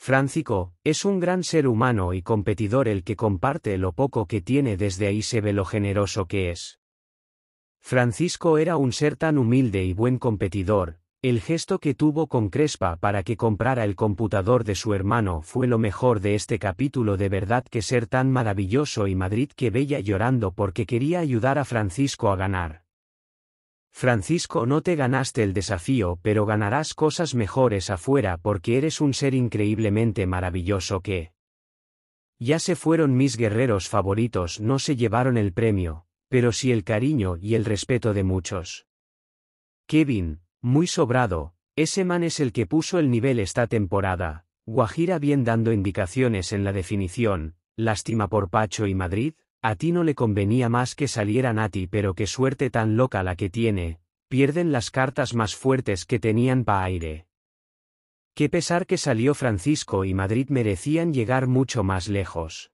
Francisco, es un gran ser humano y competidor el que comparte lo poco que tiene desde ahí se ve lo generoso que es. Francisco era un ser tan humilde y buen competidor, el gesto que tuvo con Crespa para que comprara el computador de su hermano fue lo mejor de este capítulo de verdad que ser tan maravilloso y Madrid que veía llorando porque quería ayudar a Francisco a ganar. Francisco, no te ganaste el desafío, pero ganarás cosas mejores afuera porque eres un ser increíblemente maravilloso que... Ya se fueron mis guerreros favoritos, no se llevaron el premio, pero sí el cariño y el respeto de muchos. Kevin, muy sobrado, ese man es el que puso el nivel esta temporada, Guajira bien dando indicaciones en la definición, lástima por Pacho y Madrid. A ti no le convenía más que saliera Nati, pero qué suerte tan loca la que tiene, pierden las cartas más fuertes que tenían pa' aire. Qué pesar que salió Francisco y Madrid merecían llegar mucho más lejos.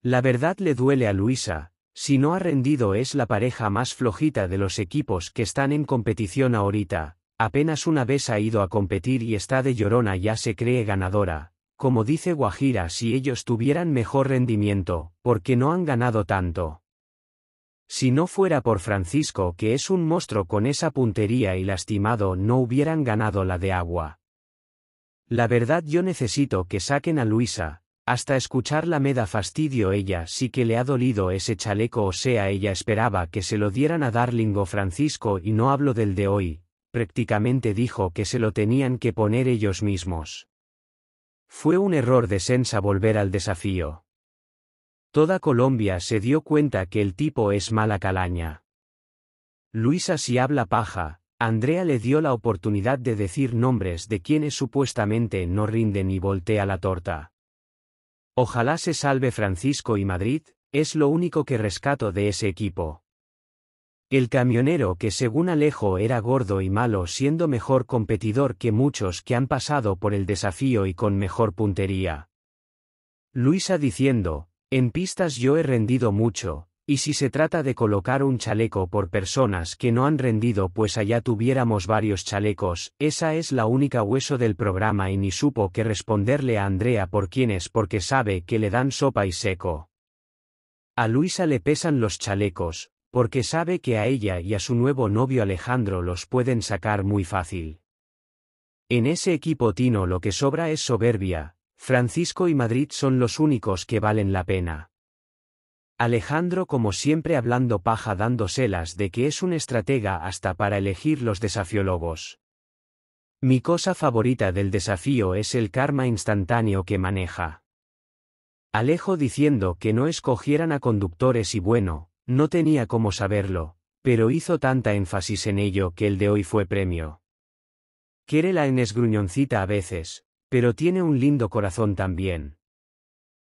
La verdad le duele a Luisa, si no ha rendido es la pareja más flojita de los equipos que están en competición ahorita, apenas una vez ha ido a competir y está de llorona ya se cree ganadora, como dice Guajira, si ellos tuvieran mejor rendimiento, porque no han ganado tanto. Si no fuera por Francisco, que es un monstruo con esa puntería y lastimado, no hubieran ganado la de agua. La verdad yo necesito que saquen a Luisa, hasta escucharla me da fastidio ella sí que le ha dolido ese chaleco o sea ella esperaba que se lo dieran a Darlingo Francisco y no hablo del de hoy, prácticamente dijo que se lo tenían que poner ellos mismos. Fue un error de Sensa volver al desafío. Toda Colombia se dio cuenta que el tipo es mala calaña. Luisa si habla paja, Andrea le dio la oportunidad de decir nombres de quienes supuestamente no rinden y voltea la torta. Ojalá se salve Francisco y Madrid, es lo único que rescato de ese equipo. El camionero que según Alejo era gordo y malo siendo mejor competidor que muchos que han pasado por el desafío y con mejor puntería. Luisa diciendo, en pistas yo he rendido mucho, y si se trata de colocar un chaleco por personas que no han rendido pues allá tuviéramos varios chalecos, esa es la única hueso del programa y ni supo que responderle a Andrea por quién es porque sabe que le dan sopa y seco. A Luisa le pesan los chalecos, porque sabe que a ella y a su nuevo novio Alejandro los pueden sacar muy fácil. En ese equipo tino lo que sobra es soberbia, Francisco y Madrid son los únicos que valen la pena. Alejandro como siempre hablando paja dándoselas de que es un estratega hasta para elegir los desafiólogos. Mi cosa favorita del desafío es el karma instantáneo que maneja. Alejo diciendo que no escogieran a conductores y bueno, no tenía cómo saberlo, pero hizo tanta énfasis en ello que el de hoy fue premio. Kerelain es gruñoncita a veces, pero tiene un lindo corazón también.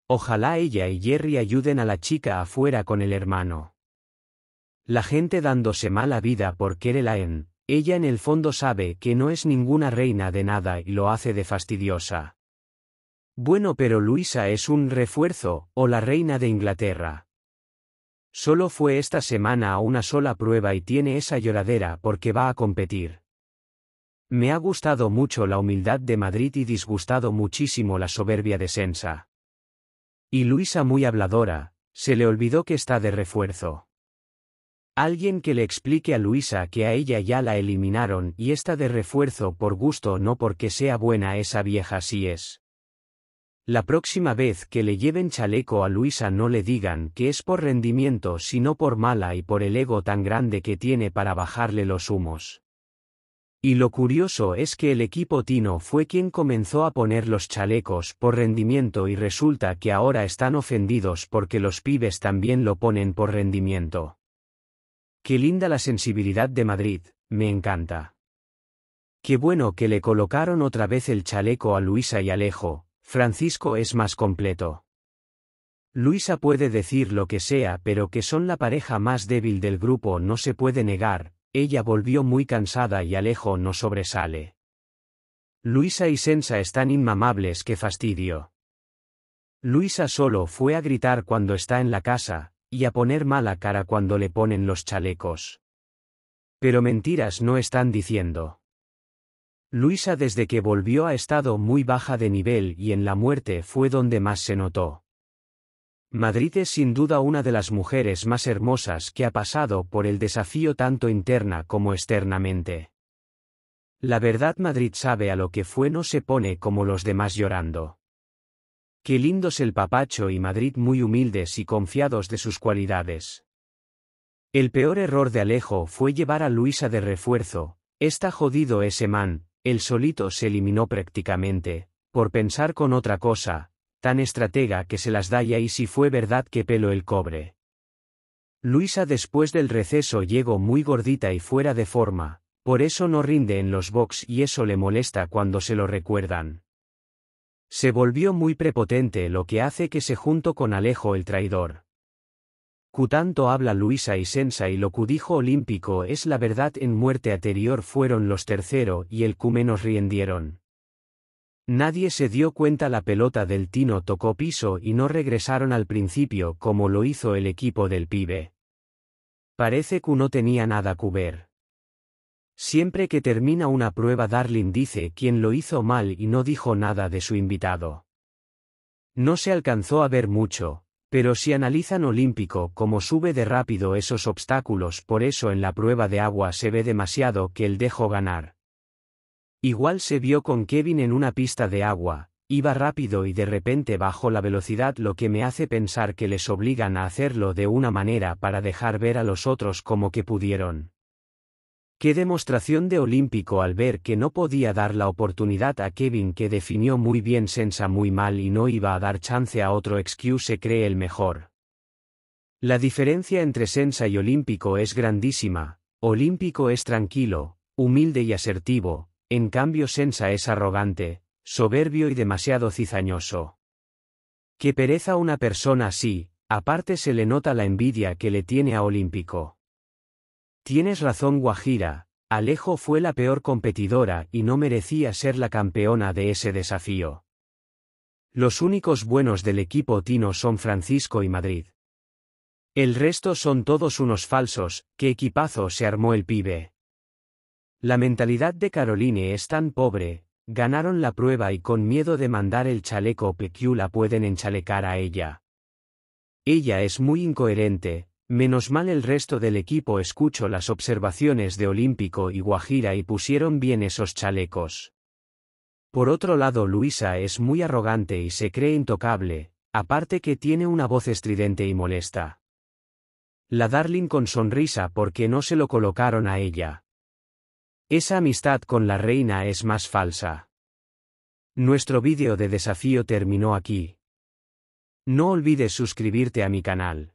Ojalá ella y Jerry ayuden a la chica afuera con el hermano. La gente dándose mala vida por Kerelaen, ella en el fondo sabe que no es ninguna reina de nada y lo hace de fastidiosa. Bueno pero Luisa es un refuerzo, o la reina de Inglaterra. Solo fue esta semana a una sola prueba y tiene esa lloradera porque va a competir. Me ha gustado mucho la humildad de Madrid y disgustado muchísimo la soberbia de Sensa. Y Luisa muy habladora, se le olvidó que está de refuerzo. Alguien que le explique a Luisa que a ella ya la eliminaron y está de refuerzo por gusto no porque sea buena esa vieja si es. La próxima vez que le lleven chaleco a Luisa no le digan que es por rendimiento sino por mala y por el ego tan grande que tiene para bajarle los humos. Y lo curioso es que el equipo Tino fue quien comenzó a poner los chalecos por rendimiento y resulta que ahora están ofendidos porque los pibes también lo ponen por rendimiento. Qué linda la sensibilidad de Madrid, me encanta. Qué bueno que le colocaron otra vez el chaleco a Luisa y Alejo, Francisco es más completo. Luisa puede decir lo que sea, pero que son la pareja más débil del grupo no se puede negar, ella volvió muy cansada y Alejo no sobresale. Luisa y Sensa están inmamables que fastidio. Luisa solo fue a gritar cuando está en la casa, y a poner mala cara cuando le ponen los chalecos. Pero mentiras no están diciendo. Luisa desde que volvió ha estado muy baja de nivel y en la muerte fue donde más se notó. Madrid es sin duda una de las mujeres más hermosas que ha pasado por el desafío tanto interna como externamente. La verdad Madrid sabe a lo que fue no se pone como los demás llorando. Qué lindos el papacho y Madrid muy humildes y confiados de sus cualidades. El peor error de Alejo fue llevar a Luisa de refuerzo, está jodido ese man, el solito se eliminó prácticamente, por pensar con otra cosa, tan estratega que se las da ya y si fue verdad que pelo el cobre. Luisa después del receso llegó muy gordita y fuera de forma, por eso no rinde en los box y eso le molesta cuando se lo recuerdan. Se volvió muy prepotente lo que hace que se junto con Alejo el traidor. Cu tanto habla Luisa y Sensa y lo que dijo olímpico es la verdad en muerte anterior fueron los tercero y el cu menos riendieron. Nadie se dio cuenta la pelota del Tino tocó piso y no regresaron al principio como lo hizo el equipo del pibe. Parece que no tenía nada que ver. Siempre que termina una prueba Darling dice quien lo hizo mal y no dijo nada de su invitado. No se alcanzó a ver mucho, pero si analizan Olímpico como sube de rápido esos obstáculos, por eso en la prueba de agua se ve demasiado que él dejó ganar. Igual se vio con Kevin en una pista de agua, iba rápido y de repente bajó la velocidad lo que me hace pensar que les obligan a hacerlo de una manera para dejar ver a los otros como que pudieron. Qué demostración de olímpico al ver que no podía dar la oportunidad a Kevin que definió muy bien Sensa muy mal y no iba a dar chance a otro excuse se cree el mejor. La diferencia entre Sensa y olímpico es grandísima, olímpico es tranquilo, humilde y asertivo, en cambio Sensa es arrogante, soberbio y demasiado cizañoso. Qué pereza una persona así, aparte se le nota la envidia que le tiene a olímpico. Tienes razón Guajira, Alejo fue la peor competidora y no merecía ser la campeona de ese desafío. Los únicos buenos del equipo Tino son Francisco y Madrid. El resto son todos unos falsos, qué equipazo se armó el pibe. La mentalidad de Caroline es tan pobre, ganaron la prueba y con miedo de mandar el chaleco PQ la pueden enchalecar a ella. Ella es muy incoherente, Menos mal el resto del equipo escuchó las observaciones de Olímpico y Guajira y pusieron bien esos chalecos. Por otro lado Luisa es muy arrogante y se cree intocable, aparte que tiene una voz estridente y molesta. La Darling con sonrisa porque no se lo colocaron a ella. Esa amistad con la reina es más falsa. Nuestro vídeo de desafío terminó aquí. No olvides suscribirte a mi canal.